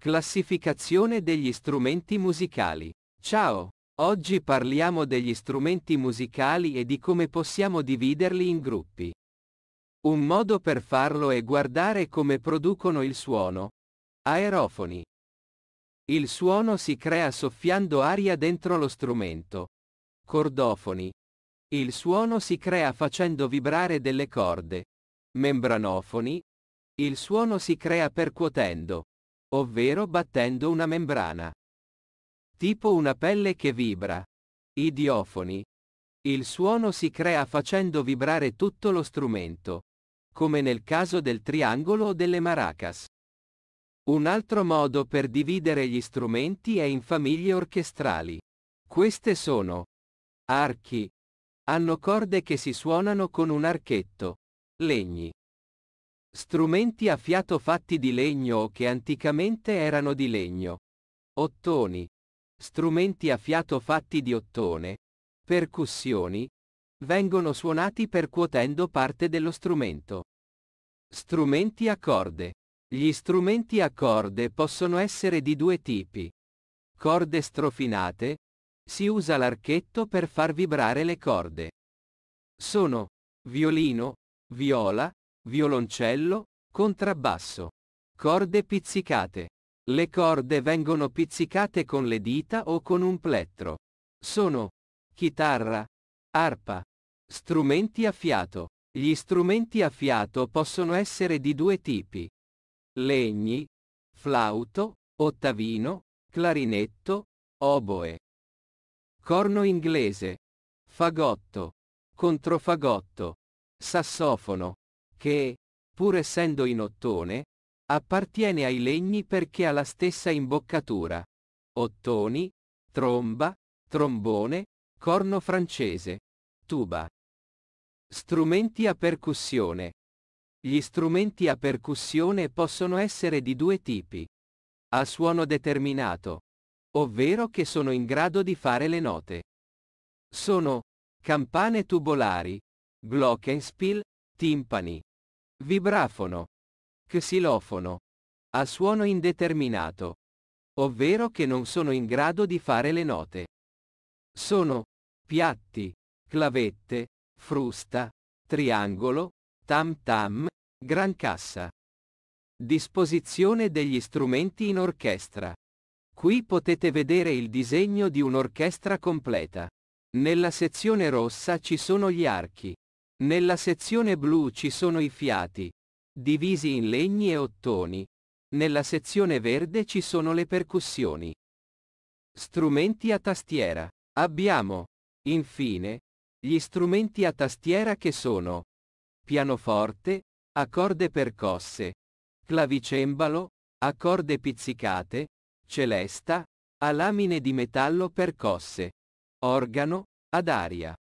Classificazione degli strumenti musicali. Ciao! Oggi parliamo degli strumenti musicali e di come possiamo dividerli in gruppi. Un modo per farlo è guardare come producono il suono. Aerofoni. Il suono si crea soffiando aria dentro lo strumento. Cordofoni. Il suono si crea facendo vibrare delle corde. Membranofoni. Il suono si crea percuotendo ovvero battendo una membrana. Tipo una pelle che vibra. Idiofoni. Il suono si crea facendo vibrare tutto lo strumento, come nel caso del triangolo o delle maracas. Un altro modo per dividere gli strumenti è in famiglie orchestrali. Queste sono archi. Hanno corde che si suonano con un archetto. Legni. Strumenti a fiato fatti di legno o che anticamente erano di legno. Ottoni. Strumenti a fiato fatti di ottone. Percussioni. Vengono suonati percuotendo parte dello strumento. Strumenti a corde. Gli strumenti a corde possono essere di due tipi. Corde strofinate. Si usa l'archetto per far vibrare le corde. Sono violino, viola, violoncello, contrabbasso. Corde pizzicate. Le corde vengono pizzicate con le dita o con un plettro. Sono chitarra, arpa, strumenti a fiato. Gli strumenti a fiato possono essere di due tipi. Legni, flauto, ottavino, clarinetto, oboe. Corno inglese. Fagotto. Controfagotto. Sassofono che, pur essendo in ottone, appartiene ai legni perché ha la stessa imboccatura. Ottoni, tromba, trombone, corno francese, tuba. Strumenti a percussione. Gli strumenti a percussione possono essere di due tipi. A suono determinato. Ovvero che sono in grado di fare le note. Sono campane tubolari, glockenspiel, timpani, Vibrafono. Xilofono. A suono indeterminato. Ovvero che non sono in grado di fare le note. Sono piatti, clavette, frusta, triangolo, tam tam, gran cassa. Disposizione degli strumenti in orchestra. Qui potete vedere il disegno di un'orchestra completa. Nella sezione rossa ci sono gli archi. Nella sezione blu ci sono i fiati, divisi in legni e ottoni. Nella sezione verde ci sono le percussioni. Strumenti a tastiera. Abbiamo, infine, gli strumenti a tastiera che sono pianoforte, accorde percosse, clavicembalo, accorde pizzicate, celesta, a lamine di metallo percosse, organo, ad aria.